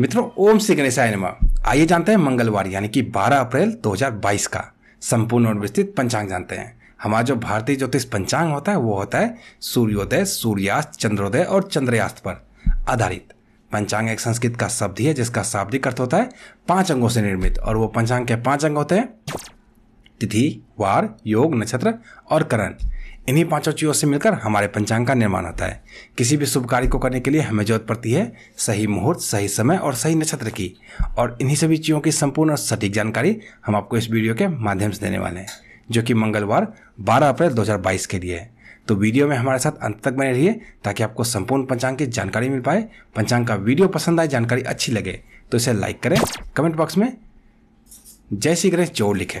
मित्रों ओम श्री गणेशाय आइए जानते हैं मंगलवार यानी कि 12 अप्रैल 2022 का संपूर्ण और विस्तृत पंचांग जानते हैं हमारा जो भारतीय ज्योतिष पंचांग होता है वो होता है सूर्योदय सूर्यास्त चंद्रोदय और चंद्रयास्त पर आधारित पंचांग एक संस्कृत का शब्द ही है जिसका शाब्दिक अर्थ होता है पांच अंगों से निर्मित और वो पंचांग के पांच अंग होते हैं तिथि वार योग नक्षत्र और करण इन्हीं पांचों चीज़ों से मिलकर हमारे पंचांग का निर्माण होता है किसी भी शुभ कार्य को करने के लिए हमें जरूरत पड़ती है सही मुहूर्त सही समय और सही नक्षत्र की और इन्हीं सभी चीज़ों की संपूर्ण और सटीक जानकारी हम आपको इस वीडियो के माध्यम से देने वाले हैं जो कि मंगलवार बारह अप्रैल दो के लिए है तो वीडियो में हमारे साथ अंत तक बने रहिए ताकि आपको संपूर्ण पंचांग की जानकारी मिल पाए पंचांग का वीडियो पसंद आए जानकारी अच्छी लगे तो इसे लाइक करें कमेंट बॉक्स में जय श्री गणेश चोर लिखें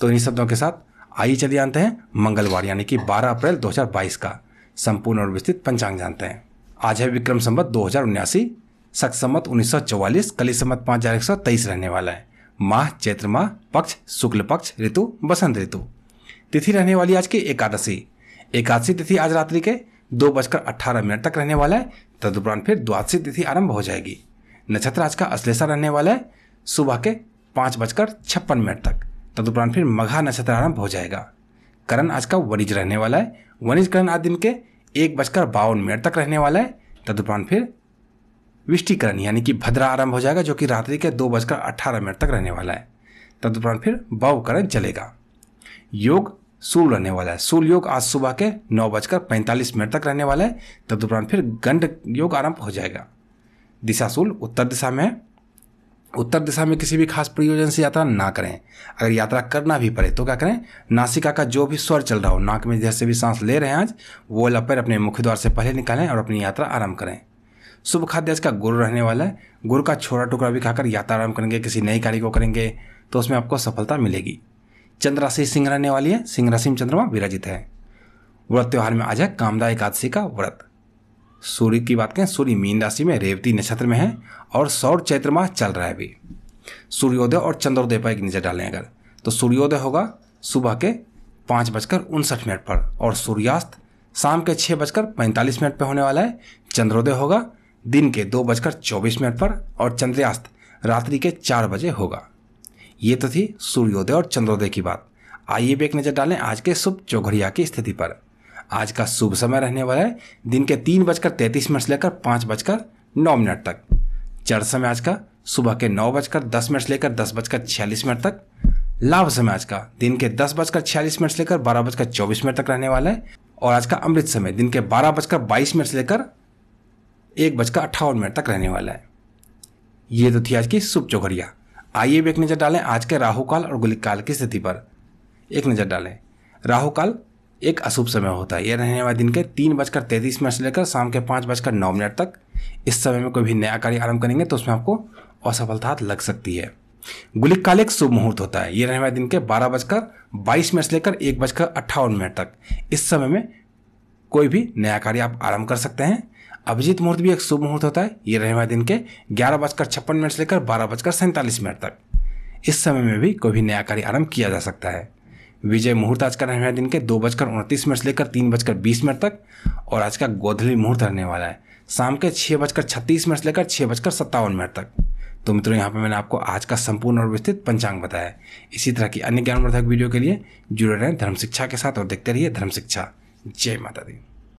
तो इन्हीं शब्दों के साथ आइए चलिए जानते हैं मंगलवार यानी कि 12 अप्रैल 2022 का संपूर्ण और विस्तृत पंचांग जानते हैं आज है विक्रम संबत दो हजार उन्यासी सख्त संबत उन्नीस सौ चौवालीस कली संबत पाँच हजार एक सौ तेईस रहने वाला है माह चैत्र माह पक्ष शुक्ल पक्ष ऋतु बसंत ऋतु तिथि रहने वाली आज की एकादशी एकादशी तिथि आज रात्रि के दो बजकर अट्ठारह मिनट तक रहने वाला है तदुपरांत फिर द्वादशी तिथि आरंभ हो जाएगी नक्षत्र आज का अश्लेषा रहने वाला है सुबह के पाँच बजकर छप्पन मिनट तक तदुपरांत फिर मघा नक्षत्र आरंभ हो जाएगा करण आज का वनिज रहने वाला है वनिज करण आज दिन के एक बजकर बावन मिनट तक रहने वाला है तदुपरांत फिर विष्टिकरण यानी कि भद्रा आरंभ हो जाएगा जो कि रात्रि के दो बजकर अट्ठारह मिनट तक रहने वाला है तदुपरांत फिर बवकरण चलेगा योग सूल रहने वाला है सूल योग आज सुबह के नौ बजकर पैंतालीस मिनट तक रहने वाला है तदुपरांत फिर गंड योग आरंभ हो जाएगा दिशा सूल उत्तर दिशा में है उत्तर दिशा में किसी भी खास प्रयोजन से यात्रा ना करें अगर यात्रा करना भी पड़े तो क्या करें नासिका का जो भी स्वर चल रहा हो नाक में जैसे भी सांस ले रहे हैं आज वो लपेर अपने मुख्य द्वार से पहले निकालें और अपनी यात्रा आरंभ करें शुभ खाद्य आज का गुरु रहने वाला है गुरु का छोटा टुकड़ा भी खाकर यात्रा आरंभ करेंगे किसी नई कार्य को करेंगे तो उसमें आपको सफलता मिलेगी चंद्र राशि सिंह रहने वाली है सिंह राशि में चंद्रमा विराजित है व्रत त्यौहार में आज है कामदा एकादशी का व्रत सूर्य की बात करें सूर्य मीन राशि में रेवती नक्षत्र में है और सौर चैत्र माह चल रहा है अभी सूर्योदय और चंद्रोदय पर एक नज़र डालें अगर तो सूर्योदय होगा सुबह के पाँच बजकर उनसठ मिनट पर और सूर्यास्त शाम के छः बजकर पैंतालीस मिनट पर होने वाला है चंद्रोदय होगा दिन के दो बजकर चौबीस मिनट पर और चंद्रयास्त रात्रि के चार बजे होगा ये तो थी सूर्योदय और चंद्रोदय की बात आइए भी एक नज़र डालें आज के शुभ चौघड़िया की स्थिति पर आज का शुभ समय रहने वाला है दिन के तीन बजकर तैंतीस मिनट से लेकर पाँच बजकर नौ मिनट तक चढ़ समय आज का सुबह के नौ बजकर दस मिनट से लेकर दस बजकर छियालीस मिनट तक लाभ समय आज का दिन के दस बजकर छियालीस मिनट से लेकर बारह बजकर चौबीस मिनट तक रहने वाला है और आज का अमृत समय दिन के बारह बजकर बाईस मिनट से लेकर एक बजकर अट्ठावन मिनट तक रहने वाला है ये तो थी आज की शुभ चौघरिया आइए भी एक नज़र डालें आज के राहु काल और गुलिक काल की स्थिति पर एक नज़र डालें राहु काल एक अशुभ समय होता है यह रहने वाले दिन के तीन बजकर तैंतीस मिनट से लेकर शाम के पाँच बजकर नौ मिनट तक इस समय में कोई भी नया कार्य आरंभ करेंगे तो उसमें आपको असफलता लग सकती है गुलिक काल एक शुभ मुहूर्त होता है ये रहने वाले दिन के बारह बजकर बाईस मिनट से लेकर एक बजकर अट्ठावन मिनट तक इस समय में कोई भी नया कार्य आप आरंभ कर सकते हैं अभिजीत मुहूर्त भी एक शुभ मुहूर्त होता है ये रहने वाले दिन के ग्यारह बजकर छप्पन मिनट से लेकर बारह बजकर सैंतालीस मिनट तक इस समय में भी कोई भी नया कार्य आरंभ किया जा सकता है विजय मुहूर्त आज का रहने वाला दिन के दो बजकर उनतीस मिनट से लेकर तीन बजकर बीस मिनट तक और आज का गोधली मुहूर्त रहने वाला है शाम के छः बजकर छत्तीस मिनट से लेकर छः बजकर सत्तावन मिनट तक तो मित्रों यहाँ पर मैंने आपको आज का संपूर्ण और विस्तृत पंचांग बताया इसी तरह की अन्य ज्ञानवर्धक वीडियो के लिए जुड़े रहें धर्म शिक्षा के साथ और देखते रहिए धर्म शिक्षा जय माता दी